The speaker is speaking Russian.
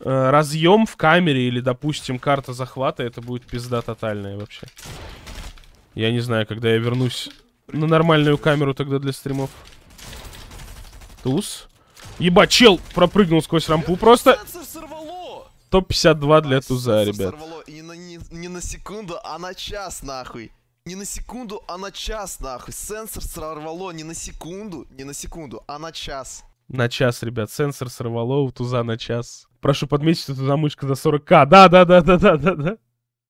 Э, разъем в камере или, допустим, карта захвата, это будет пизда тотальная вообще. Я не знаю, когда я вернусь на нормальную камеру тогда для стримов. Туз. Ебать, чел пропрыгнул сквозь рампу просто. Топ-52 для туза, ребят. Не на, не, не на секунду, а на час, нахуй. Не на секунду, а на час, нахуй. Сенсор сорвало не на секунду, не на секунду, а на час на час, ребят. Сенсор сорвало у туза на час. Прошу подметить, что туда мышка за 40к. Да, да, да, да, да, да, да.